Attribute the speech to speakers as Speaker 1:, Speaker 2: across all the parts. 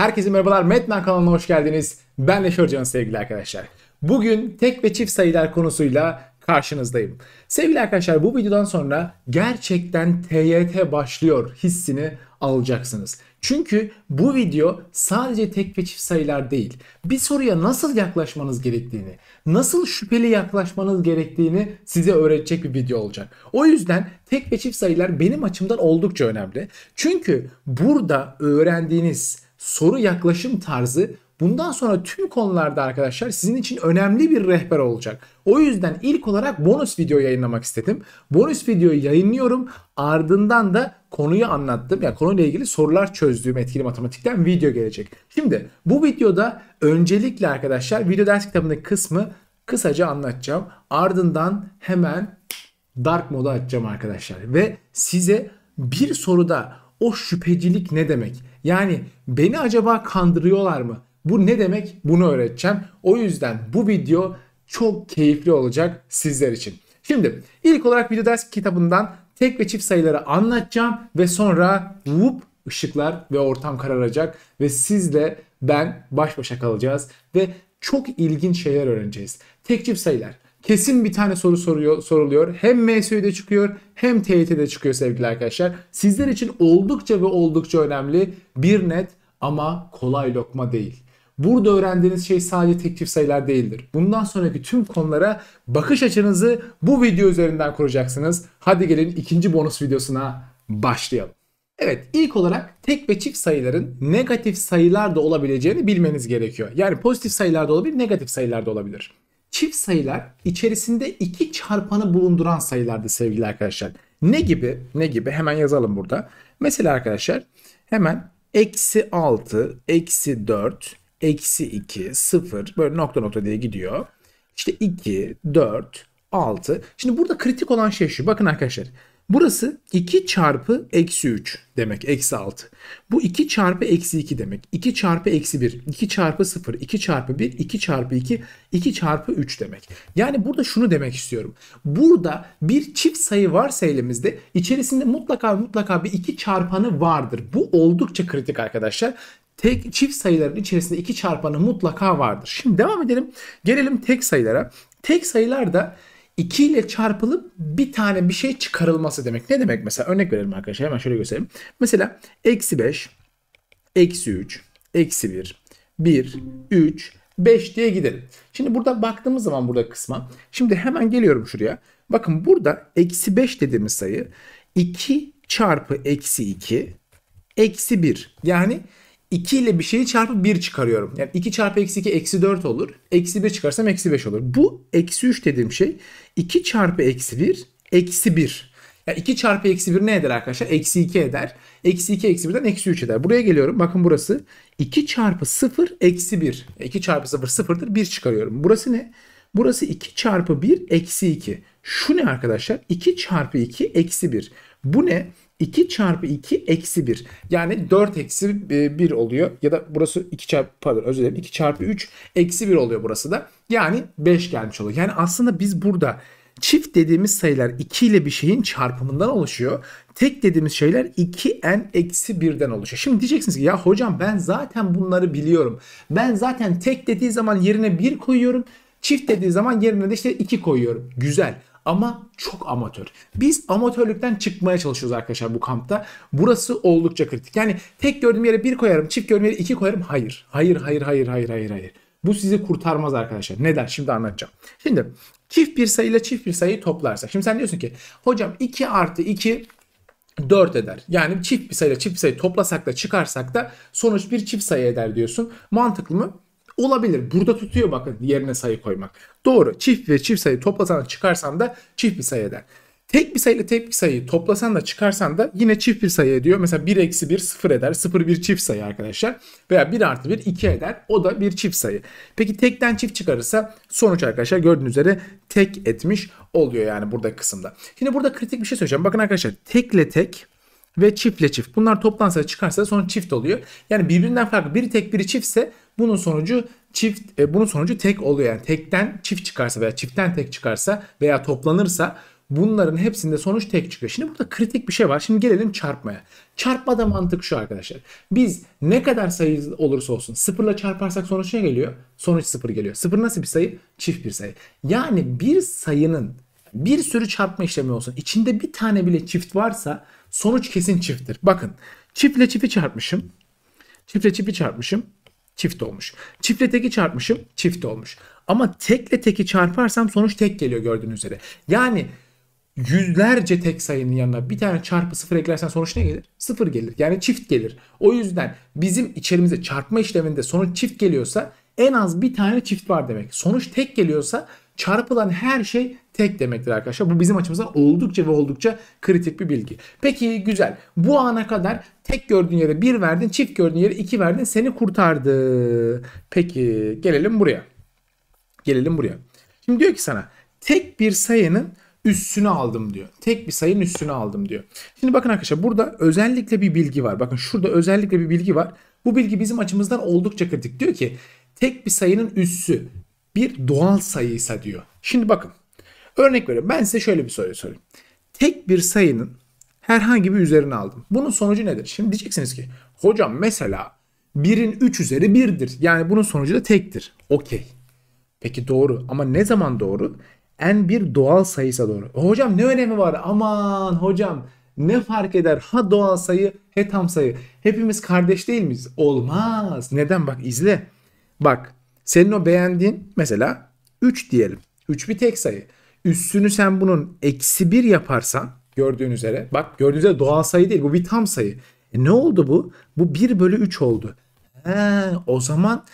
Speaker 1: Herkese merhabalar. Metnan kanalına hoş geldiniz. Ben Leşor Can sevgili arkadaşlar. Bugün tek ve çift sayılar konusuyla karşınızdayım. Sevgili arkadaşlar bu videodan sonra gerçekten TYT başlıyor hissini alacaksınız. Çünkü bu video sadece tek ve çift sayılar değil. Bir soruya nasıl yaklaşmanız gerektiğini, nasıl şüpheli yaklaşmanız gerektiğini size öğretecek bir video olacak. O yüzden tek ve çift sayılar benim açımdan oldukça önemli. Çünkü burada öğrendiğiniz soru yaklaşım tarzı bundan sonra tüm konularda arkadaşlar sizin için önemli bir rehber olacak. O yüzden ilk olarak bonus video yayınlamak istedim. Bonus videoyu yayınlıyorum. Ardından da konuyu anlattım. Yani konuyla ilgili sorular çözdüğüm etkili matematikten video gelecek. Şimdi bu videoda öncelikle arkadaşlar video ders kitabındaki kısmı kısaca anlatacağım. Ardından hemen dark modu açacağım arkadaşlar. Ve size bir soruda o şüphecilik ne demek? Yani beni acaba kandırıyorlar mı? Bu ne demek? Bunu öğreteceğim. O yüzden bu video çok keyifli olacak sizler için. Şimdi ilk olarak video ders kitabından tek ve çift sayıları anlatacağım ve sonra whoop ışıklar ve ortam kararacak ve sizle ben baş başa kalacağız ve çok ilginç şeyler öğreneceğiz. Tek çift sayılar kesin bir tane soru soruyor, soruluyor. Hem MSÜ'de çıkıyor hem TYT'de çıkıyor sevgili arkadaşlar. Sizler için oldukça ve oldukça önemli bir net ama kolay lokma değil. Burada öğrendiğiniz şey sadece tek çift sayılar değildir. Bundan sonraki tüm konulara bakış açınızı bu video üzerinden kuracaksınız. Hadi gelin ikinci bonus videosuna başlayalım. Evet ilk olarak tek ve çift sayıların negatif sayılar da olabileceğini bilmeniz gerekiyor. Yani pozitif sayılar da olabilir, negatif sayılar da olabilir. Çift sayılar içerisinde iki çarpanı bulunduran sayılardı sevgili arkadaşlar. Ne gibi? Ne gibi? Hemen yazalım burada. Mesela arkadaşlar hemen eksi 6, eksi 4, eksi 2, 0 böyle nokta nokta diye gidiyor. İşte 2, 4, 6. Şimdi burada kritik olan şey şu. Bakın arkadaşlar Burası 2 çarpı eksi 3 demek. Eksi 6. Bu 2 çarpı eksi 2 demek. 2 çarpı eksi 1, 2 çarpı 0, 2 çarpı 1, 2 çarpı 2, 2 çarpı 3 demek. Yani burada şunu demek istiyorum. Burada bir çift sayı varsa elimizde içerisinde mutlaka mutlaka bir 2 çarpanı vardır. Bu oldukça kritik arkadaşlar tek çift sayıların içerisinde iki çarpanı mutlaka vardır. Şimdi devam edelim. Gelelim tek sayılara. Tek sayılar da 2 ile çarpılıp bir tane bir şey çıkarılması demek. Ne demek mesela? Örnek verelim arkadaşlar. Hemen şöyle göstereyim. Mesela eksi 5, eksi 3, eksi 1, 1, 3, 5 diye gidelim. Şimdi burada baktığımız zaman burada kısma. Şimdi hemen geliyorum şuraya. Bakın burada eksi 5 dediğimiz sayı 2 çarpı eksi 2 eksi 1. Yani 2 ile bir şeyi çarpı 1 çıkarıyorum. Yani 2 çarpı eksi 2 eksi 4 olur. Eksi 1 çıkarsam eksi 5 olur. Bu eksi 3 dediğim şey 2 çarpı eksi 1 eksi 1. Yani 2 çarpı eksi 1 ne eder arkadaşlar? Eksi 2 eder. Eksi 2 eksi 1'den eksi 3 eder. Buraya geliyorum. Bakın burası 2 çarpı 0 eksi 1. 2 çarpı 0 sıfırdır 1 çıkarıyorum. Burası ne? Burası 2 çarpı 1 eksi 2. Şu ne arkadaşlar? 2 çarpı 2 eksi 1. Bu ne? 2 çarpı 2 eksi 1. Yani 4 eksi 1 e, oluyor. Ya da burası 2 çarpı pardon özür dilerim 2 çarpı 3 eksi 1 oluyor burası da. Yani 5 gelmiş oluyor. Yani aslında biz burada çift dediğimiz sayılar 2 ile bir şeyin çarpımından oluşuyor. Tek dediğimiz şeyler 2n eksi 1'den oluşuyor. Şimdi diyeceksiniz ki ya hocam ben zaten bunları biliyorum. Ben zaten tek dediği zaman yerine 1 koyuyorum. Çift dediği zaman yerine de işte 2 koyuyorum. Güzel ama çok amatör. Biz amatörlükten çıkmaya çalışıyoruz arkadaşlar bu kampta. Burası oldukça kritik. Yani tek gördüğüm yere bir koyarım, çift gördüğüm yere iki koyarım. Hayır. Hayır, hayır, hayır, hayır, hayır, hayır. Bu sizi kurtarmaz arkadaşlar. Neden? Şimdi anlatacağım. Şimdi çift bir sayıyla çift bir sayıyı toplarsa, Şimdi sen diyorsun ki hocam 2 artı 2 4 eder. Yani çift bir sayıyla çift bir sayı toplasak da çıkarsak da sonuç bir çift sayı eder diyorsun. Mantıklı mı? Olabilir. Burada tutuyor bakın yerine sayı koymak. Doğru. Çift ve çift sayı toplasan çıkarsan da çift bir sayı eder. Tek bir sayı ile tek bir sayıyı toplasan da çıkarsan da yine çift bir sayı ediyor. Mesela 1 eksi 1 0 eder. 0 bir çift sayı arkadaşlar. Veya 1 artı 1 2 eder. O da bir çift sayı. Peki tekten çift çıkarırsa sonuç arkadaşlar gördüğünüz üzere tek etmiş oluyor yani burada kısımda. Şimdi burada kritik bir şey söyleyeceğim. Bakın arkadaşlar tekle tek ve çiftle çift. Bunlar toplansa çıkarsa sonra çift oluyor. Yani birbirinden farklı biri tek biri çiftse bunun sonucu çift e, bunun sonucu tek oluyor. Yani tekten çift çıkarsa veya çiftten tek çıkarsa veya toplanırsa bunların hepsinde sonuç tek çıkıyor. Şimdi burada kritik bir şey var. Şimdi gelelim çarpmaya. Çarpmada mantık şu arkadaşlar. Biz ne kadar sayı olursa olsun sıfırla çarparsak sonuç ne geliyor? Sonuç sıfır geliyor. Sıfır nasıl bir sayı? Çift bir sayı. Yani bir sayının bir sürü çarpma işlemi olsun. İçinde bir tane bile çift varsa sonuç kesin çifttir. Bakın çiftle çifti çarpmışım. Çiftle çifti çarpmışım. Çift olmuş. Çiftle teki çarpmışım çift olmuş. Ama tekle teki çarparsam sonuç tek geliyor gördüğünüz üzere. Yani yüzlerce tek sayının yanına bir tane çarpı sıfır eklersen sonuç ne gelir? Sıfır gelir. Yani çift gelir. O yüzden bizim içerimize çarpma işleminde sonuç çift geliyorsa en az bir tane çift var demek. Sonuç tek geliyorsa çarpılan her şey tek demektir arkadaşlar. Bu bizim açımızdan oldukça ve oldukça kritik bir bilgi. Peki güzel. Bu ana kadar tek gördüğün yere 1 verdin, çift gördüğün yere 2 verdin. Seni kurtardı. Peki gelelim buraya. Gelelim buraya. Şimdi diyor ki sana tek bir sayının üstünü aldım diyor. Tek bir sayının üstünü aldım diyor. Şimdi bakın arkadaşlar burada özellikle bir bilgi var. Bakın şurada özellikle bir bilgi var. Bu bilgi bizim açımızdan oldukça kritik. Diyor ki tek bir sayının üssü bir doğal sayıysa diyor. Şimdi bakın. Örnek veriyorum. Ben size şöyle bir soru sorayım. Tek bir sayının herhangi bir üzerine aldım. Bunun sonucu nedir? Şimdi diyeceksiniz ki hocam mesela birin 3 üzeri 1'dir. Yani bunun sonucu da tektir. Okey. Peki doğru ama ne zaman doğru? En bir doğal sayısa doğru. E hocam ne önemi var? Aman hocam ne fark eder? Ha doğal sayı he tam sayı. Hepimiz kardeş değil miyiz? Olmaz. Neden? Bak izle. Bak senin o beğendiğin mesela 3 diyelim. 3 bir tek sayı. Üssünü sen bunun eksi 1 yaparsan gördüğün üzere. Bak gördüğün üzere doğal sayı değil bu bir tam sayı. E ne oldu bu? Bu 1 bölü 3 oldu. He, o zaman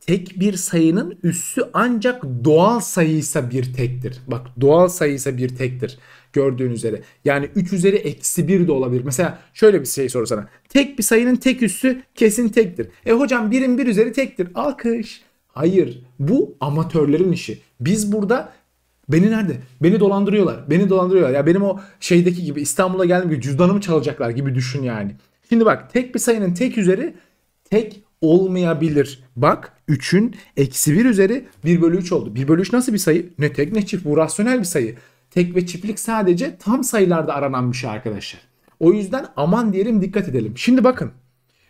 Speaker 1: tek bir sayının üssü ancak doğal sayıysa bir tektir. Bak doğal sayıysa bir tektir gördüğün üzere. Yani 3 üzeri eksi 1 de olabilir. Mesela şöyle bir şey soru sana. Tek bir sayının tek üssü kesin tektir. E hocam 1'in 1 üzeri tektir. Alkış. Hayır. Bu amatörlerin işi. Biz burada Beni nerede? Beni dolandırıyorlar. Beni dolandırıyorlar. Ya benim o şeydeki gibi İstanbul'a geldiğim gibi cüzdanımı çalacaklar gibi düşün yani. Şimdi bak tek bir sayının tek üzeri tek olmayabilir. Bak 3'ün eksi 1 üzeri 1 bölü 3 oldu. 1 bölü 3 nasıl bir sayı? Ne tek ne çift. Bu rasyonel bir sayı. Tek ve çiftlik sadece tam sayılarda aranan bir şey arkadaşlar. O yüzden aman diyelim dikkat edelim. Şimdi bakın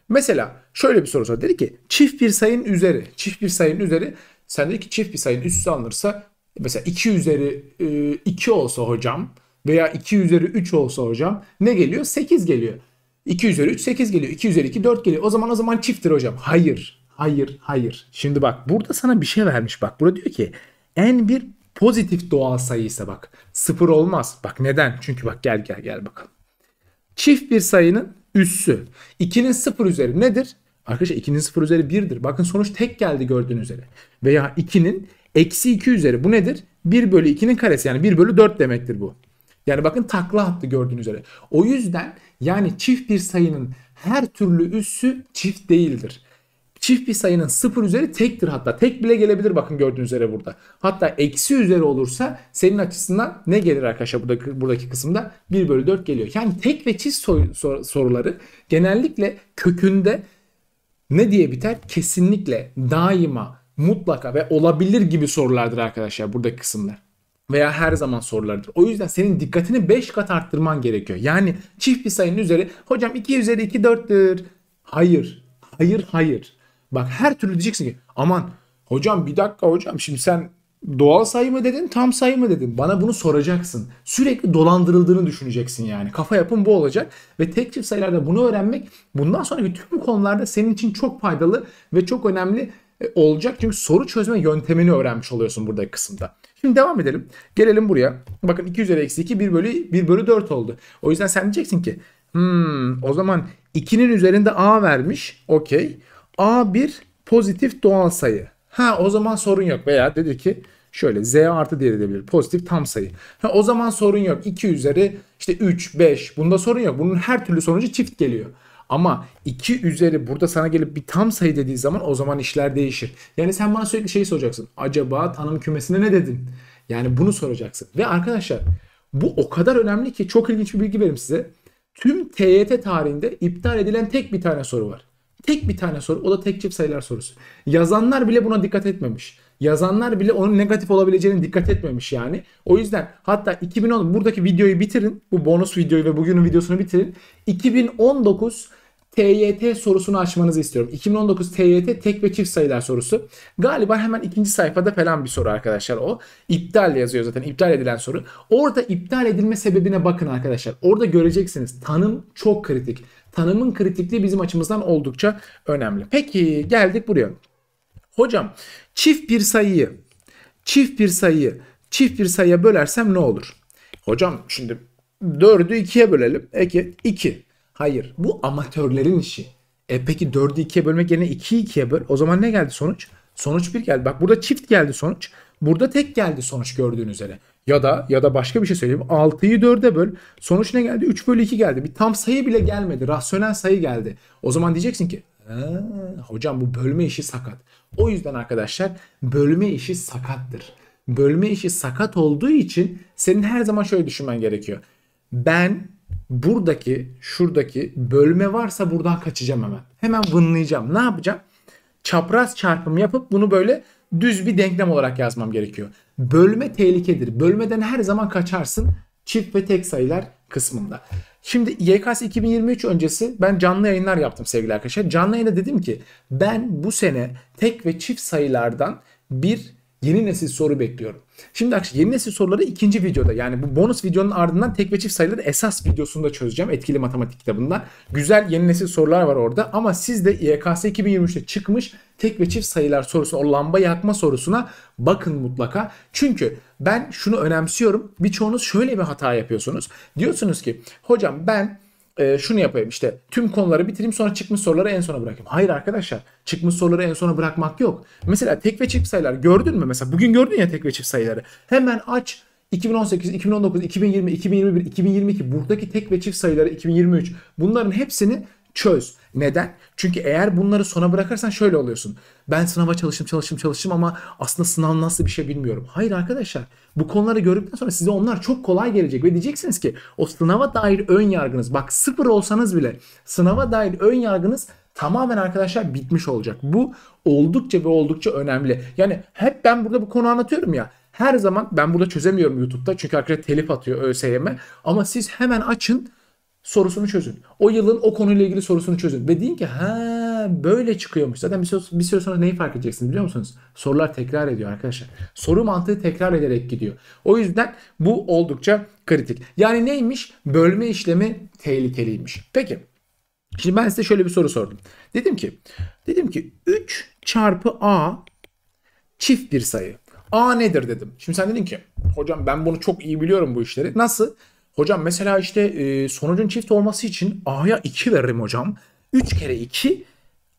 Speaker 1: Mesela şöyle bir soru sor Dedi ki çift bir sayının üzeri. Çift bir sayının üzeri. Sen dedi ki çift bir sayının üssü alınırsa mesela 2 üzeri 2 e, olsa hocam veya 2 üzeri 3 olsa hocam ne geliyor? 8 geliyor. 2 üzeri 3 8 geliyor. 2 üzeri 2 4 geliyor. O zaman o zaman çifttir hocam. Hayır. Hayır. Hayır. Şimdi bak burada sana bir şey vermiş. Bak burada diyor ki en bir pozitif doğal sayı ise bak. Sıfır olmaz. Bak neden? Çünkü bak gel gel gel bakalım. Çift bir sayının üssü. 2'nin 0 üzeri nedir? Arkadaşlar 2'nin 0 üzeri 1'dir. Bakın sonuç tek geldi gördüğün üzere. Veya 2'nin eksi 2 üzeri bu nedir? 1 bölü 2'nin karesi yani 1 bölü 4 demektir bu. Yani bakın takla attı gördüğün üzere. O yüzden yani çift bir sayının her türlü üssü çift değildir. Çift bir sayının sıfır üzeri tektir hatta. Tek bile gelebilir bakın gördüğünüz üzere burada. Hatta eksi üzeri olursa senin açısından ne gelir arkadaşlar buradaki, buradaki kısımda? 1 bölü 4 geliyor. Yani tek ve çift sor, sor, soruları genellikle kökünde ne diye biter? Kesinlikle, daima, mutlaka ve olabilir gibi sorulardır arkadaşlar buradaki kısımlar veya her zaman sorulardır. O yüzden senin dikkatini 5 kat arttırman gerekiyor. Yani çift bir sayının üzeri hocam 2 üzeri 2 4'tür. Hayır. Hayır hayır. Bak her türlü diyeceksin ki aman hocam bir dakika hocam şimdi sen doğal sayı mı dedin tam sayı mı dedin bana bunu soracaksın. Sürekli dolandırıldığını düşüneceksin yani kafa yapın bu olacak ve tek çift sayılarda bunu öğrenmek bundan sonra bütün bu konularda senin için çok faydalı ve çok önemli e, olacak. Çünkü soru çözme yöntemini öğrenmiş oluyorsun burada kısımda. Şimdi devam edelim. Gelelim buraya. Bakın 2 üzeri eksi 2 1 bölü, 1 bölü 4 oldu. O yüzden sen diyeceksin ki hmm, o zaman 2'nin üzerinde a vermiş. Okey. A bir pozitif doğal sayı. Ha o zaman sorun yok. Veya dedi ki şöyle z artı diye edebilir. Pozitif tam sayı. Ha, o zaman sorun yok. 2 üzeri işte 3, 5 bunda sorun yok. Bunun her türlü sonucu çift geliyor. Ama 2 üzeri burada sana gelip bir tam sayı dediği zaman o zaman işler değişir. Yani sen bana sürekli şeyi soracaksın. Acaba tanım kümesine ne dedin? Yani bunu soracaksın. Ve arkadaşlar bu o kadar önemli ki çok ilginç bir bilgi vereyim size. Tüm TYT tarihinde iptal edilen tek bir tane soru var. Tek bir tane soru. O da tek çift sayılar sorusu. Yazanlar bile buna dikkat etmemiş. Yazanlar bile onun negatif olabileceğini dikkat etmemiş yani. O yüzden hatta 2010 buradaki videoyu bitirin. Bu bonus videoyu ve bugünün videosunu bitirin. 2019 TYT sorusunu açmanızı istiyorum. 2019 TYT tek ve çift sayılar sorusu. Galiba hemen ikinci sayfada falan bir soru arkadaşlar o. İptal yazıyor zaten iptal edilen soru. Orada iptal edilme sebebine bakın arkadaşlar. Orada göreceksiniz tanım çok kritik tanımın kritikliği bizim açımızdan oldukça önemli. Peki geldik buraya. Hocam çift bir sayıyı çift bir sayıyı çift bir sayıya bölersem ne olur? Hocam şimdi 4'ü 2'ye bölelim. Eki 2. Hayır bu amatörlerin işi. E peki 4'ü 2'ye bölmek yerine 2'yi 2'ye böl. O zaman ne geldi sonuç? Sonuç 1 geldi. Bak burada çift geldi sonuç. Burada tek geldi sonuç gördüğün üzere. Ya da ya da başka bir şey söyleyeyim. 6'yı 4'e böl. Sonuç ne geldi? 3 bölü 2 geldi. Bir tam sayı bile gelmedi. Rasyonel sayı geldi. O zaman diyeceksin ki ee, hocam bu bölme işi sakat. O yüzden arkadaşlar bölme işi sakattır. Bölme işi sakat olduğu için senin her zaman şöyle düşünmen gerekiyor. Ben buradaki şuradaki bölme varsa buradan kaçacağım hemen. Hemen vınlayacağım. Ne yapacağım? Çapraz çarpım yapıp bunu böyle düz bir denklem olarak yazmam gerekiyor. Bölme tehlikedir. Bölmeden her zaman kaçarsın çift ve tek sayılar kısmında. Şimdi YKS 2023 öncesi ben canlı yayınlar yaptım sevgili arkadaşlar. Canlı yayında dedim ki ben bu sene tek ve çift sayılardan bir yeni nesil soru bekliyorum. Şimdi yeni nesil soruları ikinci videoda yani bu bonus videonun ardından tek ve çift sayıları esas videosunda çözeceğim etkili matematik kitabından. Güzel yeni nesil sorular var orada ama siz de YKS 2023'te çıkmış tek ve çift sayılar sorusuna o lamba yakma sorusuna bakın mutlaka. Çünkü ben şunu önemsiyorum birçoğunuz şöyle bir hata yapıyorsunuz. Diyorsunuz ki hocam ben e, şunu yapayım işte tüm konuları bitireyim sonra çıkmış soruları en sona bırakayım. Hayır arkadaşlar çıkmış soruları en sona bırakmak yok. Mesela tek ve çift sayılar gördün mü? Mesela bugün gördün ya tek ve çift sayıları. Hemen aç 2018, 2019, 2020, 2021, 2022 buradaki tek ve çift sayıları 2023 bunların hepsini çöz. Neden? Çünkü eğer bunları sona bırakırsan şöyle oluyorsun. Ben sınava çalıştım çalıştım çalıştım ama aslında sınav nasıl bir şey bilmiyorum. Hayır arkadaşlar bu konuları gördükten sonra size onlar çok kolay gelecek ve diyeceksiniz ki o sınava dair ön yargınız bak sıfır olsanız bile sınava dair ön yargınız tamamen arkadaşlar bitmiş olacak. Bu oldukça ve oldukça önemli. Yani hep ben burada bu konu anlatıyorum ya. Her zaman ben burada çözemiyorum YouTube'da çünkü arkadaşlar telif atıyor ÖSYM. E, ama siz hemen açın sorusunu çözün. O yılın o konuyla ilgili sorusunu çözün. Ve deyin ki ha böyle çıkıyormuş. Zaten bir süre, bir süre sonra neyi fark edeceksiniz biliyor musunuz? Sorular tekrar ediyor arkadaşlar. Soru mantığı tekrar ederek gidiyor. O yüzden bu oldukça kritik. Yani neymiş? Bölme işlemi tehlikeliymiş. Peki. Şimdi ben size şöyle bir soru sordum. Dedim ki dedim ki 3 çarpı A çift bir sayı. A nedir dedim. Şimdi sen dedin ki hocam ben bunu çok iyi biliyorum bu işleri. Nasıl? Hocam mesela işte e, sonucun çift olması için A'ya 2 veririm hocam. 3 kere 2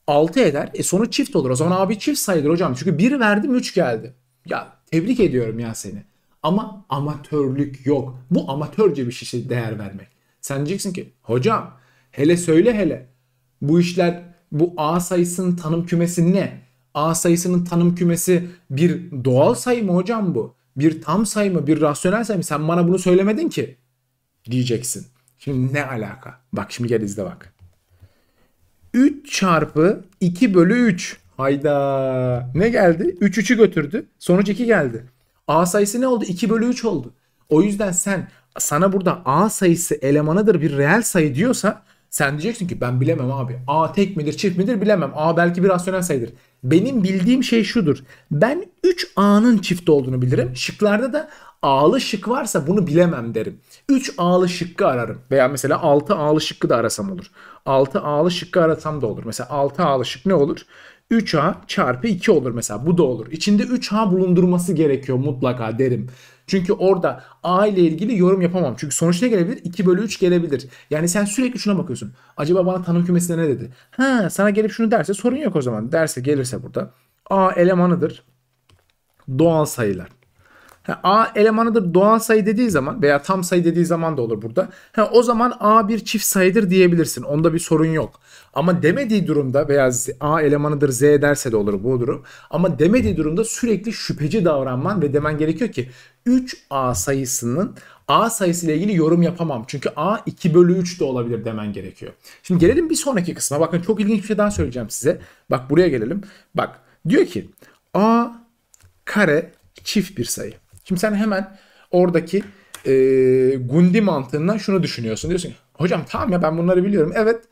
Speaker 1: 6 eder. E sonuç çift olur. O zaman abi çift sayılır hocam. Çünkü 1 verdim 3 geldi. Ya tebrik ediyorum ya seni. Ama amatörlük yok. Bu amatörce bir şey değer vermek. Sen diyeceksin ki hocam hele söyle hele. Bu işler bu A sayısının tanım kümesi ne? A sayısının tanım kümesi bir doğal sayı mı hocam bu? Bir tam sayı mı? Bir rasyonel sayı mı? Sen bana bunu söylemedin ki diyeceksin. Şimdi ne alaka? Bak şimdi gel izle bak. 3 çarpı 2 bölü 3. Hayda. Ne geldi? 3 3'ü götürdü. Sonuç 2 geldi. A sayısı ne oldu? 2 bölü 3 oldu. O yüzden sen sana burada A sayısı elemanıdır bir reel sayı diyorsa sen diyeceksin ki ben bilemem abi. A tek midir çift midir bilemem. A belki bir rasyonel sayıdır. Benim bildiğim şey şudur. Ben 3A'nın çift olduğunu bilirim. Şıklarda da A'lı şık varsa bunu bilemem derim. 3 A'lı şıkkı ararım. Veya mesela 6 A'lı şıkkı da arasam olur. 6 A'lı şıkkı arasam da olur. Mesela 6 A'lı şık ne olur? 3A çarpı 2 olur mesela. Bu da olur. İçinde 3A bulundurması gerekiyor mutlaka derim. Çünkü orada A ile ilgili yorum yapamam. Çünkü sonuç ne gelebilir? 2 bölü 3 gelebilir. Yani sen sürekli şuna bakıyorsun. Acaba bana tanım kümesinde ne dedi? Ha sana gelip şunu derse sorun yok o zaman. Derse gelirse burada. A elemanıdır. Doğal sayılar. Ha, A elemanıdır doğal sayı dediği zaman veya tam sayı dediği zaman da olur burada. Ha, o zaman A bir çift sayıdır diyebilirsin. Onda bir sorun yok. Ama demediği durumda veya A elemanıdır Z derse de olur bu durum. Ama demediği durumda sürekli şüpheci davranman ve demen gerekiyor ki 3A sayısının A sayısı ile ilgili yorum yapamam. Çünkü A 2 bölü 3 de olabilir demen gerekiyor. Şimdi gelelim bir sonraki kısma. Bakın çok ilginç bir şey daha söyleyeceğim size. Bak buraya gelelim. Bak diyor ki A kare çift bir sayı. Şimdi sen hemen oradaki e, gundi mantığından şunu düşünüyorsun. Diyorsun ki hocam tamam ya ben bunları biliyorum. Evet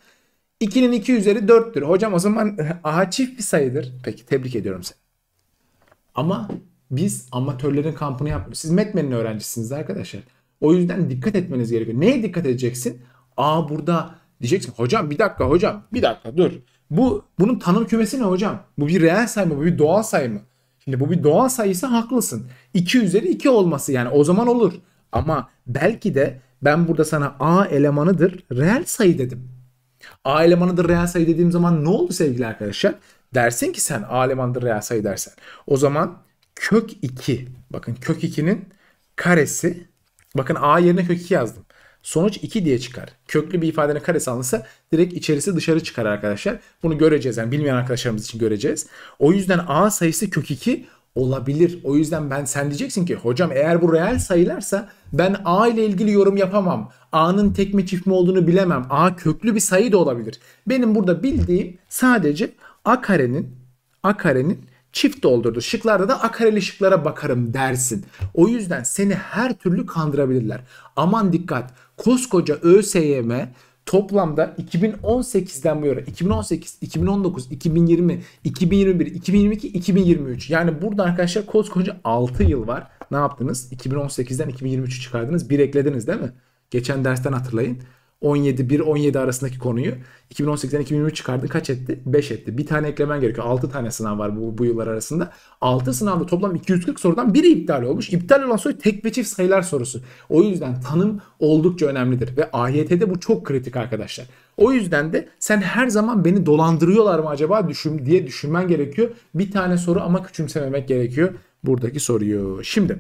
Speaker 1: 2'nin 2 üzeri 4'tür. Hocam o zaman a çift bir sayıdır. Peki tebrik ediyorum seni. Ama biz amatörlerin kampını yapmıyoruz. Siz Metmen'in öğrencisiniz arkadaşlar. O yüzden dikkat etmeniz gerekiyor. Neye dikkat edeceksin? A burada diyeceksin. Hocam bir dakika hocam bir dakika dur. Bu bunun tanım kümesi ne hocam? Bu bir reel sayı mı? Bu bir doğal sayı mı? Şimdi bu bir doğal sayısı haklısın. 2 üzeri 2 olması yani o zaman olur. Ama belki de ben burada sana A elemanıdır reel sayı dedim. A elemanıdır reel sayı dediğim zaman ne oldu sevgili arkadaşlar? Dersin ki sen A elemanıdır reel sayı dersen. O zaman kök 2 bakın kök 2'nin karesi bakın A yerine kök 2 yazdım. Sonuç 2 diye çıkar. Köklü bir ifadenin karesi alınsa direkt içerisi dışarı çıkar arkadaşlar. Bunu göreceğiz yani bilmeyen arkadaşlarımız için göreceğiz. O yüzden A sayısı kök 2 olabilir. O yüzden ben sen diyeceksin ki hocam eğer bu reel sayılarsa ben A ile ilgili yorum yapamam. A'nın tek mi çift mi olduğunu bilemem. A köklü bir sayı da olabilir. Benim burada bildiğim sadece A karenin A karenin çift doldurdu. Şıklarda da a kareli şıklara bakarım dersin. O yüzden seni her türlü kandırabilirler. Aman dikkat koskoca ÖSYM toplamda 2018'den bu yana 2018, 2019, 2020, 2021, 2022, 2023. Yani burada arkadaşlar koskoca 6 yıl var. Ne yaptınız? 2018'den 2023'ü çıkardınız. Bir eklediniz değil mi? Geçen dersten hatırlayın. 17-1-17 arasındaki konuyu 2018'den 2023 çıkardın kaç etti? 5 etti. Bir tane eklemen gerekiyor. 6 tane sınav var bu, bu yıllar arasında. 6 sınavda toplam 240 sorudan biri iptal olmuş. İptal olan soru tek ve çift sayılar sorusu. O yüzden tanım oldukça önemlidir. Ve AYT'de bu çok kritik arkadaşlar. O yüzden de sen her zaman beni dolandırıyorlar mı acaba düşün, diye düşünmen gerekiyor. Bir tane soru ama küçümsememek gerekiyor buradaki soruyu. Şimdi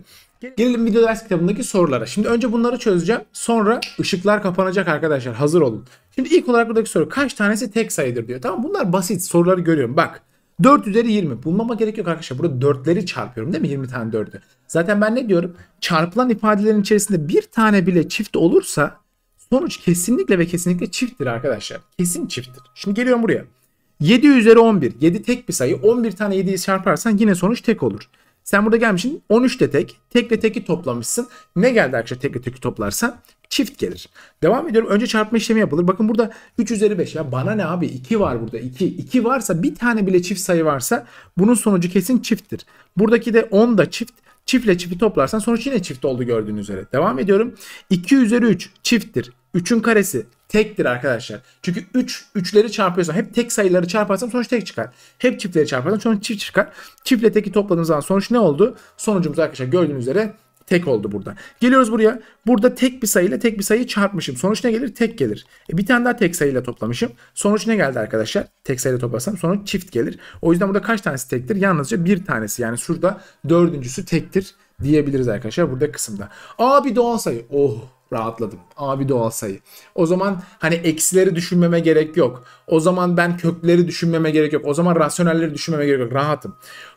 Speaker 1: Gelelim video ders kitabındaki sorulara. Şimdi önce bunları çözeceğim. Sonra ışıklar kapanacak arkadaşlar. Hazır olun. Şimdi ilk olarak buradaki soru kaç tanesi tek sayıdır diyor. Tamam bunlar basit soruları görüyorum. Bak 4 üzeri 20. Bulmama gerek yok arkadaşlar. Burada 4'leri çarpıyorum değil mi? 20 tane 4'ü. Zaten ben ne diyorum? Çarpılan ifadelerin içerisinde bir tane bile çift olursa sonuç kesinlikle ve kesinlikle çifttir arkadaşlar. Kesin çifttir. Şimdi geliyorum buraya. 7 üzeri 11. 7 tek bir sayı. 11 tane 7'yi çarparsan yine sonuç tek olur. Sen burada gelmişsin 13 de tek. Tekle teki toplamışsın. Ne geldi arkadaşlar tekle teki toplarsa? Çift gelir. Devam ediyorum. Önce çarpma işlemi yapılır. Bakın burada 3 üzeri 5 ya bana ne abi 2 var burada 2. 2 varsa bir tane bile çift sayı varsa bunun sonucu kesin çifttir. Buradaki de 10 da çift. Çiftle çifti toplarsan sonuç yine çift oldu gördüğünüz üzere. Devam ediyorum. 2 üzeri 3 çifttir. 3'ün karesi tektir arkadaşlar. Çünkü 3 üç, 3'leri çarpıyorsam hep tek sayıları çarparsam sonuç tek çıkar. Hep çiftleri çarparsam sonuç çift çıkar. Çiftle teki topladığımız zaman sonuç ne oldu? Sonucumuz arkadaşlar gördüğünüz üzere tek oldu burada. Geliyoruz buraya. Burada tek bir sayıyla tek bir sayıyı çarpmışım. Sonuç ne gelir? Tek gelir. E bir tane daha tek sayıyla toplamışım. Sonuç ne geldi arkadaşlar? Tek sayıyla toplasam sonuç çift gelir. O yüzden burada kaç tanesi tektir? Yalnızca bir tanesi. Yani şurada dördüncüsü tektir diyebiliriz arkadaşlar burada kısımda. Aa bir doğal sayı. Oh rahatladım. Abi doğal sayı. O zaman hani eksileri düşünmeme gerek yok. O zaman ben kökleri düşünmeme gerek yok. O zaman rasyonelleri düşünmeme gerek yok. Rahatım.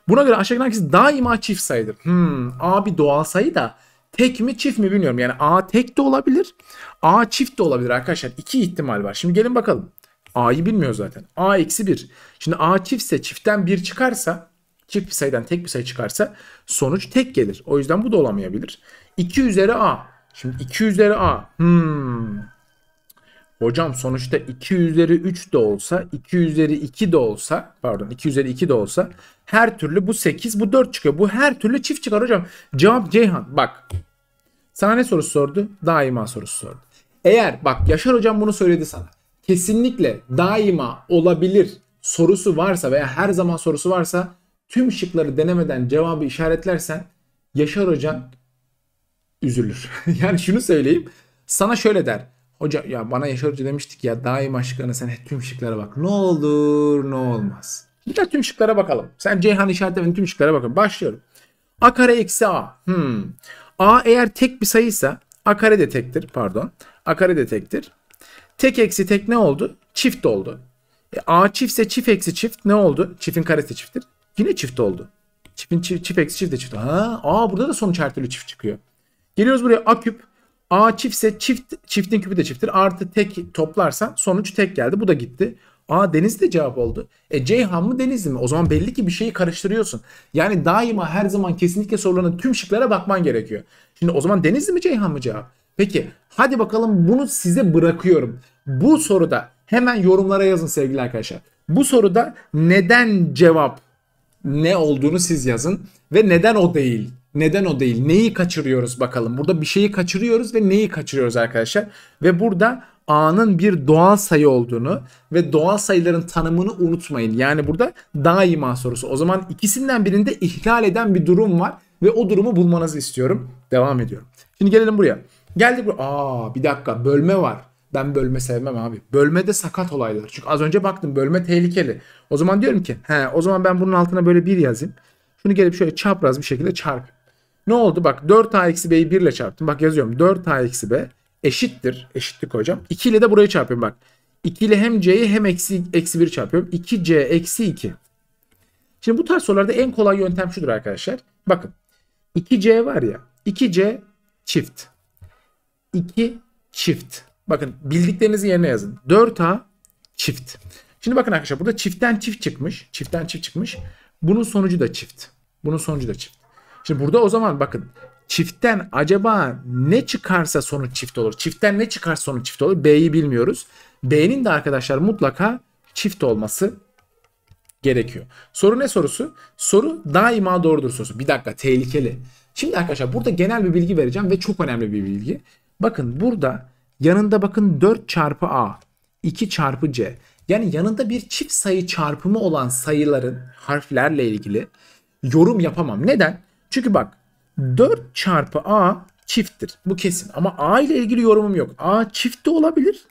Speaker 1: Buna göre aşağıdaki hangisi daima çift sayıdır? Hmm, abi doğal sayı da tek mi çift mi bilmiyorum. Yani A tek de olabilir. A çift de olabilir arkadaşlar. İki ihtimal var. Şimdi gelin bakalım. A'yı bilmiyor zaten. A eksi 1. Şimdi A çiftse çiftten 1 çıkarsa çift bir sayıdan tek bir sayı çıkarsa sonuç tek gelir. O yüzden bu da olamayabilir. 2 üzeri A. Şimdi 2 üzeri a. Hmm. Hocam sonuçta 2 üzeri 3 de olsa, 2 üzeri 2 de olsa, pardon 2 üzeri 2 de olsa her türlü bu 8, bu 4 çıkıyor. Bu her türlü çift çıkar hocam. Cevap Ceyhan. Bak. Sana ne sorusu sordu? Daima sorusu sordu. Eğer bak Yaşar hocam bunu söyledi sana. Kesinlikle daima olabilir sorusu varsa veya her zaman sorusu varsa tüm şıkları denemeden cevabı işaretlersen Yaşar hocam üzülür. yani şunu söyleyeyim. Sana şöyle der. Hoca ya bana Yaşar Hoca demiştik ya daim aşkına sen tüm şıklara bak. Ne olur ne olmaz. Bir de tüm şıklara bakalım. Sen Ceyhan işaretlemenin tüm şıklara bakın. Başlıyorum. A kare eksi A. Hmm. A eğer tek bir sayıysa A kare de tektir pardon. A kare de tektir. Tek eksi tek ne oldu? Çift oldu. E, A çiftse çift eksi çift ne oldu? Çiftin karesi çifttir. Yine çift oldu. Çiftin çift, çift eksi çift de çift. Ha, A burada da sonuç her türlü çift çıkıyor. Geliyoruz buraya A küp. A çiftse çift, çiftin küpü de çifttir. Artı tek toplarsa sonuç tek geldi. Bu da gitti. A deniz de cevap oldu. E Ceyhan mı deniz mi? O zaman belli ki bir şeyi karıştırıyorsun. Yani daima her zaman kesinlikle soruların tüm şıklara bakman gerekiyor. Şimdi o zaman deniz mi Ceyhan mı cevap? Peki hadi bakalım bunu size bırakıyorum. Bu soruda hemen yorumlara yazın sevgili arkadaşlar. Bu soruda neden cevap ne olduğunu siz yazın ve neden o değil? Neden o değil? Neyi kaçırıyoruz bakalım. Burada bir şeyi kaçırıyoruz ve neyi kaçırıyoruz arkadaşlar? Ve burada A'nın bir doğal sayı olduğunu ve doğal sayıların tanımını unutmayın. Yani burada daima sorusu. O zaman ikisinden birinde ihlal eden bir durum var ve o durumu bulmanızı istiyorum. Devam ediyorum. Şimdi gelelim buraya. Geldik buraya. Aa bir dakika bölme var. Ben bölme sevmem abi. Bölmede sakat olaylar. Çünkü az önce baktım bölme tehlikeli. O zaman diyorum ki he o zaman ben bunun altına böyle bir yazayım. Şunu gelip şöyle çapraz bir şekilde çarp. Ne oldu? Bak 4 a eksi b'yi 1 ile çarptım. Bak yazıyorum 4 a eksi b eşittir. Eşitlik hocam. 2 ile de burayı çarpıyorum bak. 2 ile hem c'yi hem eksi, eksi 1 çarpıyorum. 2c eksi 2. Şimdi bu tarz sorularda en kolay yöntem şudur arkadaşlar. Bakın 2c var ya 2c çift. 2 çift. Bakın bildiklerinizi yerine yazın. 4a çift. Şimdi bakın arkadaşlar burada çiftten çift çıkmış. Çiftten çift çıkmış. Bunun sonucu da çift. Bunun sonucu da çift. Şimdi burada o zaman bakın çiftten acaba ne çıkarsa sonuç çift olur. Çiftten ne çıkarsa sonuç çift olur. B'yi bilmiyoruz. B'nin de arkadaşlar mutlaka çift olması gerekiyor. Soru ne sorusu? Soru daima doğrudur sorusu. Bir dakika tehlikeli. Şimdi arkadaşlar burada genel bir bilgi vereceğim ve çok önemli bir bilgi. Bakın burada yanında bakın 4 çarpı A, 2 çarpı C. Yani yanında bir çift sayı çarpımı olan sayıların harflerle ilgili yorum yapamam. Neden? Çünkü bak 4 çarpı A çifttir. Bu kesin. Ama A ile ilgili yorumum yok. A çift de olabilir.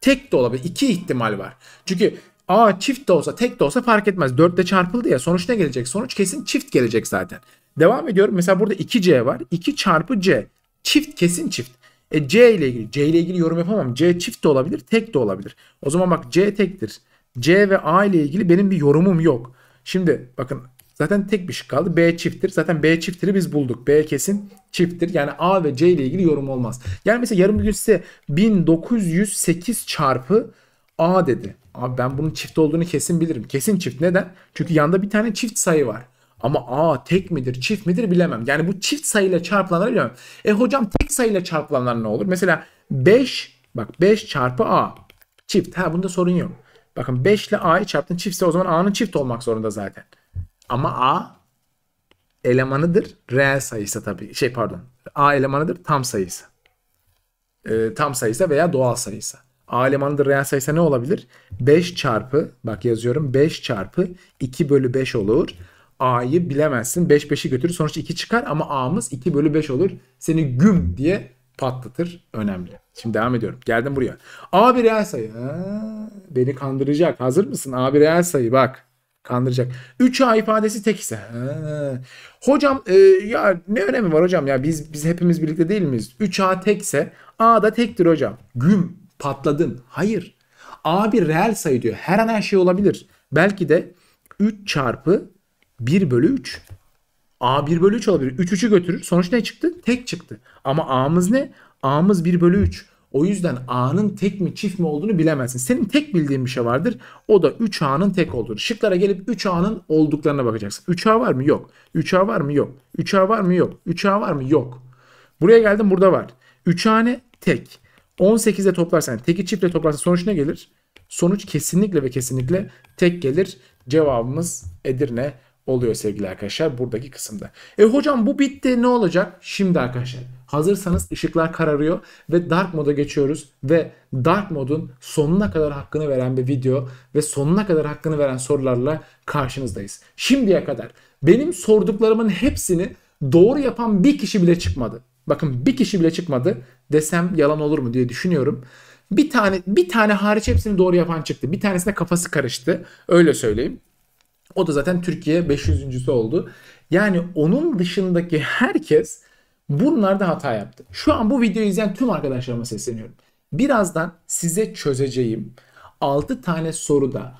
Speaker 1: Tek de olabilir. İki ihtimal var. Çünkü A çift de olsa tek de olsa fark etmez. 4 ile çarpıldı ya. Sonuç ne gelecek? Sonuç kesin çift gelecek zaten. Devam ediyorum. Mesela burada 2C var. 2 çarpı C. Çift kesin çift. E C ile ilgili. C ile ilgili yorum yapamam. C çift de olabilir. Tek de olabilir. O zaman bak C tektir. C ve A ile ilgili benim bir yorumum yok. Şimdi bakın Zaten tek bir şık kaldı. B çifttir. Zaten B çiftiri biz bulduk. B kesin çifttir. Yani A ve C ile ilgili yorum olmaz. Yani mesela yarım gün size 1908 çarpı A dedi. Abi ben bunun çift olduğunu kesin bilirim. Kesin çift. Neden? Çünkü yanda bir tane çift sayı var. Ama A tek midir çift midir bilemem. Yani bu çift sayıyla çarpılanları bilemem. E hocam tek sayıyla çarpılanlar ne olur? Mesela 5 bak 5 çarpı A çift. Ha bunda sorun yok. Bakın 5 ile A'yı çarptın çiftse o zaman A'nın çift olmak zorunda zaten. Ama A elemanıdır. Reel sayısı tabii. Şey pardon. A elemanıdır tam sayısı. E, tam sayısı veya doğal sayısı. A elemanıdır reel sayısı ne olabilir? 5 çarpı bak yazıyorum 5 çarpı 2 bölü 5 olur. A'yı bilemezsin. 5 5'i götürür. Sonuç 2 çıkar ama A'mız 2 bölü 5 olur. Seni güm diye patlatır. Önemli. Şimdi devam ediyorum. Geldim buraya. A bir reel sayı. Ha, beni kandıracak. Hazır mısın? A bir reel sayı bak. Kandıracak. 3A ifadesi tek ise. Hocam e, ya ne önemi var hocam ya biz biz hepimiz birlikte değil miyiz? 3A tekse A da tektir hocam. Güm patladın. Hayır. A bir reel sayı diyor. Her an her şey olabilir. Belki de 3 çarpı 1 bölü 3. A 1 bölü 3 olabilir. 3 3'ü götürür. Sonuç ne çıktı? Tek çıktı. Ama A'mız ne? A'mız 1 bölü 3. O yüzden A'nın tek mi çift mi olduğunu bilemezsin. Senin tek bildiğin bir şey vardır. O da 3A'nın tek olduğunu. Şıklara gelip 3A'nın olduklarına bakacaksın. 3A var mı? Yok. 3A var mı? Yok. 3A var mı? Yok. 3A var mı? Yok. Buraya geldim burada var. 3A ne? Tek. 18'e toplarsan teki çiftle toplarsan sonuç ne gelir? Sonuç kesinlikle ve kesinlikle tek gelir. Cevabımız Edirne oluyor sevgili arkadaşlar buradaki kısımda. E hocam bu bitti ne olacak? Şimdi arkadaşlar Hazırsanız ışıklar kararıyor ve dark moda geçiyoruz ve dark modun sonuna kadar hakkını veren bir video ve sonuna kadar hakkını veren sorularla karşınızdayız. Şimdiye kadar benim sorduklarımın hepsini doğru yapan bir kişi bile çıkmadı. Bakın bir kişi bile çıkmadı desem yalan olur mu diye düşünüyorum. Bir tane bir tane hariç hepsini doğru yapan çıktı. Bir tanesine kafası karıştı. Öyle söyleyeyim. O da zaten Türkiye 500.sü oldu. Yani onun dışındaki herkes Bunlar da hata yaptı. Şu an bu videoyu izleyen tüm arkadaşlarıma sesleniyorum. Birazdan size çözeceğim 6 tane soruda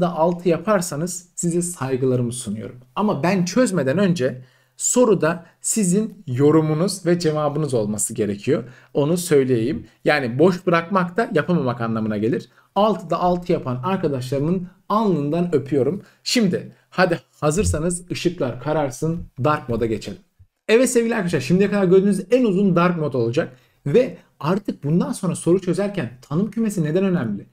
Speaker 1: da 6 yaparsanız size saygılarımı sunuyorum. Ama ben çözmeden önce soruda sizin yorumunuz ve cevabınız olması gerekiyor. Onu söyleyeyim. Yani boş bırakmak da yapamamak anlamına gelir. da 6 yapan arkadaşlarımın alnından öpüyorum. Şimdi hadi hazırsanız ışıklar kararsın dark moda geçelim. Evet sevgili arkadaşlar şimdiye kadar gördüğünüz en uzun dark mod olacak. Ve artık bundan sonra soru çözerken tanım kümesi neden önemli?